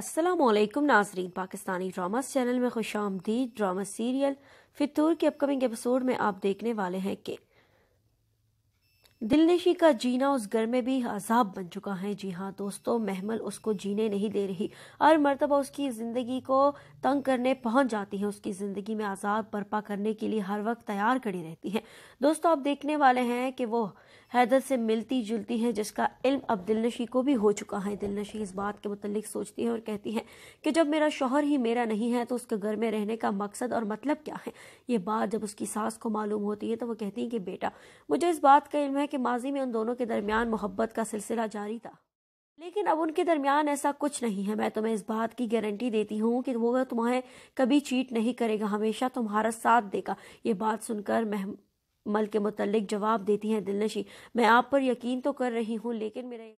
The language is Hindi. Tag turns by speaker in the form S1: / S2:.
S1: असलम नाजरीन पाकिस्तानी ड्रामास चैनल में खुश आमदीद ड्रामा सीरियल फितूर के अपकमिंग एपिसोड में आप देखने वाले हैं कि दिलनेशी का जीना उस घर में भी अजाब बन चुका है जी हाँ दोस्तों महमल उसको जीने नहीं दे रही हर मरतबा उसकी ज़िंदगी को तंग करने पहुंच जाती है उसकी ज़िंदगी में आज़ाद बर्पा करने के लिए हर वक्त तैयार खड़ी रहती है दोस्तों आप देखने वाले हैं कि वो हैदर से मिलती जुलती है जिसका इल्म अब दिलनशी को भी हो चुका है दिलनशी इस बात के मतलब सोचती है और कहती है कि जब मेरा शोहर ही मेरा नहीं है तो उसके घर में रहने का मकसद और मतलब क्या है ये बात जब उसकी सास को मालूम होती है तो वो कहती है कि बेटा मुझे इस बात का इल्म है कि माजी में उन दोनों के दरमियान मोहब्बत का सिलसिला जारी था लेकिन अब उनके दरमियान ऐसा कुछ नहीं है मैं तुम्हें इस बात की गारंटी देती हूँ कि वो तुम्हें कभी चीट नहीं करेगा हमेशा तुम्हारा साथ देगा ये बात सुनकर मह मल के मुतलक जवाब देती हैं दिलनशी मैं आप पर यकीन तो कर रही हूँ लेकिन मेरा